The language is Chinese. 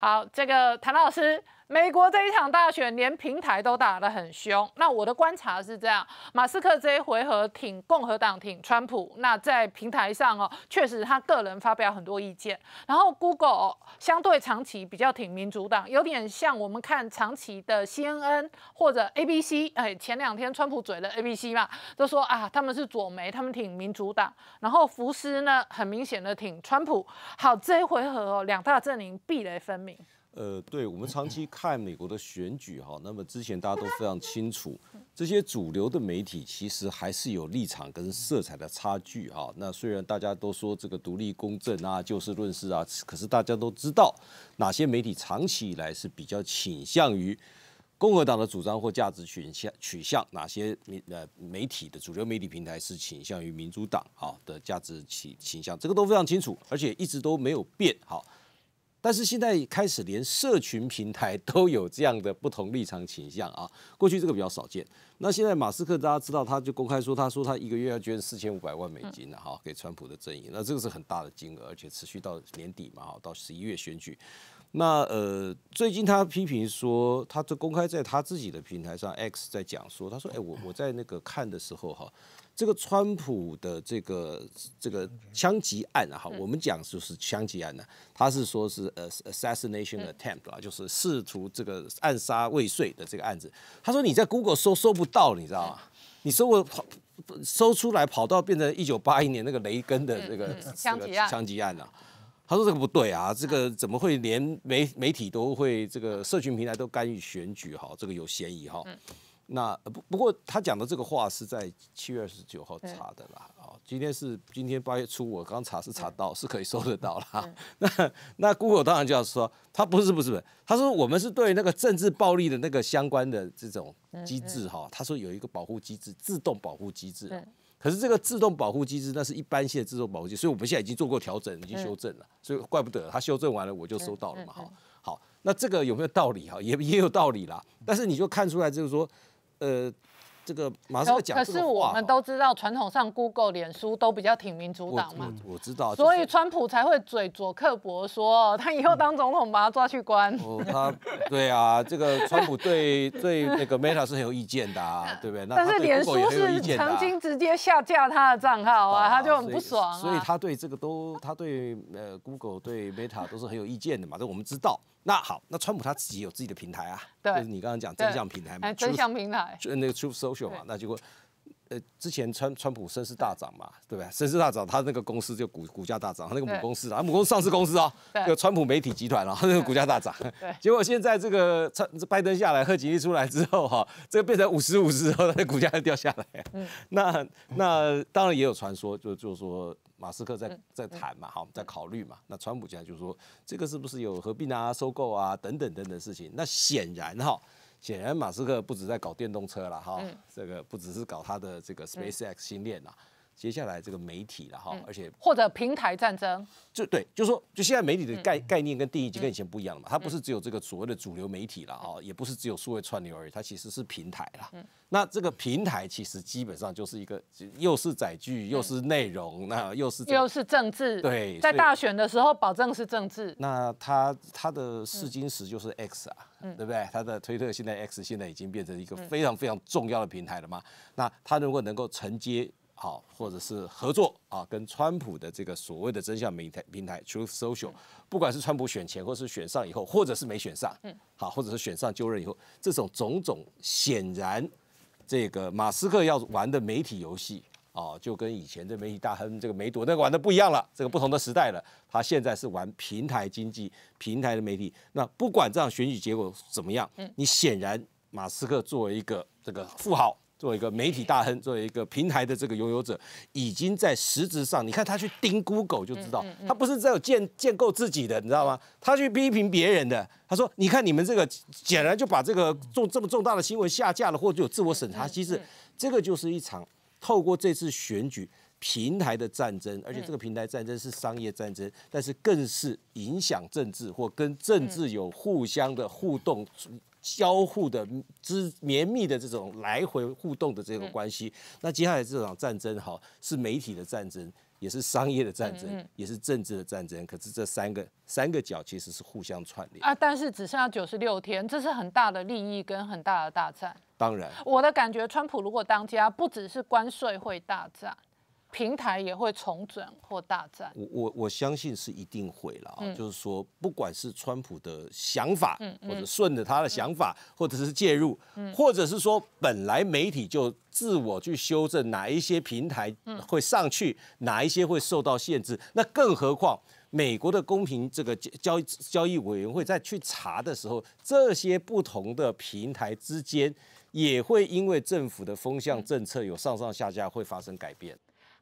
好，这个谭老师。美国这一场大选，连平台都打得很凶。那我的观察是这样：马斯克这一回合挺共和党，挺川普。那在平台上哦，确实他个人发表很多意见。然后 Google 相对长期比较挺民主党，有点像我们看长期的 CNN 或者 ABC。哎，前两天川普嘴了 ABC 嘛，都说啊他们是左媒，他们挺民主党。然后福斯呢，很明显的挺川普。好，这一回合哦，两大阵营壁垒分明。呃，对我们长期看美国的选举哈，那么之前大家都非常清楚，这些主流的媒体其实还是有立场跟色彩的差距哈。那虽然大家都说这个独立公正啊，就事论事啊，可是大家都知道哪些媒体长期以来是比较倾向于共和党的主张或价值取向取向，哪些呃媒体的主流媒体平台是倾向于民主党啊的价值取倾向，这个都非常清楚，而且一直都没有变好。但是现在开始，连社群平台都有这样的不同立场倾向啊。过去这个比较少见，那现在马斯克大家知道，他就公开说，他说他一个月要捐四千五百万美金的哈给川普的阵营，那这个是很大的金额，而且持续到年底嘛，哈，到十一月选举。那呃，最近他批评说，他这公开在他自己的平台上 X 在讲说，他说哎，我我在那个看的时候哈，这个川普的这个这个枪击案啊，哈，我们讲就是枪击案呢，他是说是呃 assassination attempt 啊，就是试图这个暗杀未遂的这个案子。他说你在 Google 搜搜不到，你知道吗？你搜我跑搜出来跑到变成一九八一年那个雷根的那个枪击案枪击案了。他说这个不对啊，这个怎么会连媒媒体都会这个社群平台都干预选举哈？这个有嫌疑哈。那不不过他讲的这个话是在七月二十九号查的啦。哦，今天是今天八月初，我刚查是查到是可以收得到啦。那那 Google 当然就要说，他不是不是不是，他说我们是对那个政治暴力的那个相关的这种机制哈，他说有一个保护机制，自动保护机制。可是这个自动保护机制，那是一般性的自动保护机制，所以我们现在已经做过调整，已经修正了，所以怪不得他修正完了我就收到了嘛。好，好，那这个有没有道理哈？也也有道理啦，但是你就看出来就是说，呃。这个马上要讲，可是我们都知道，传统上 Google、脸书都比较挺民主党嘛。我知道，所以川普才会嘴左克薄，说他以后当总统把他抓去关。哦，他对啊，这个川普对对那个 Meta 是很有意见的啊，对不对？那但是脸书是曾经直接下架他的账号啊，他就很不爽。所以他对这个都，他对呃 Google、对 Meta 都是很有意见的嘛。这我们知道。那好，那川普他自己有自己的平台啊，就是你刚刚讲真相平台，真相平台，就那个 Truth Social。那结果，呃，之前川川普声势大涨嘛，对不对？声势大涨，他那个公司就股股价大涨，他那个母公司啊，母公司上市公司啊，就川普媒体集团啊，那个股价大涨。结果现在这个川拜登下来，贺锦丽出来之后哈，这个变成五十五十之后，那股价又掉下来。嗯。那那当然也有传说，就就说马斯克在在谈嘛，哈、好，在考虑嘛。那川普家就说这个是不是有合并啊、收购啊等等等等事情？那显然哈。显然，马斯克不止在搞电动车了，哈，这个不只是搞他的这个 SpaceX 新链了。接下来这个媒体了哈，而且或者平台战争，就对，就说就现在媒体的概概念跟定义，就跟以前不一样了嘛。它不是只有这个所谓的主流媒体了啊，也不是只有数位串流而已，它其实是平台了。那这个平台其实基本上就是一个，又是载具，又是内容，那又是又是政治，对，在大选的时候保证是政治。那它它的试金石就是 X 啊，对不对？他的推特现在 X 现在已经变成一个非常非常重要的平台了嘛。那他如果能够承接。好，或者是合作啊，跟川普的这个所谓的真相媒体平台 Truth Social，不管是川普选前，或是选上以后，或者是没选上，嗯，好，或者是选上就任以后，这种种种显然，这个马斯克要玩的媒体游戏啊，就跟以前的媒体大亨这个梅朵那个玩的不一样了，这个不同的时代了，他现在是玩平台经济、平台的媒体。那不管这样选举结果怎么样，你显然马斯克作为一个这个富豪。作为一个媒体大亨，作为一个平台的这个拥有者，已经在实质上，你看他去盯 Google 就知道，他不是在建建构自己的，你知道吗？他去批评别人的，他说：“你看你们这个，显然就把这个重这么重大的新闻下架了，或者有自我审查机制。”这个就是一场透过这次选举平台的战争，而且这个平台战争是商业战争，但是更是影响政治或跟政治有互相的互动。交互的之绵密的这种来回互动的这个关系，那接下来这场战争哈是媒体的战争，也是商业的战争，也是政治的战争。可是这三个三个角其实是互相串联啊。但是只剩下九十六天，这是很大的利益跟很大的大战。当然，我的感觉，川普如果当家，不只是关税会大战。平台也会重整或大战，我我我相信是一定会了啊。就是说，不管是川普的想法，或者顺着他的想法，或者是介入，或者是说本来媒体就自我去修正哪一些平台会上去，哪一些会受到限制。那更何况美国的公平这个交易交易委员会再去查的时候，这些不同的平台之间也会因为政府的风向政策有上上下下，会发生改变。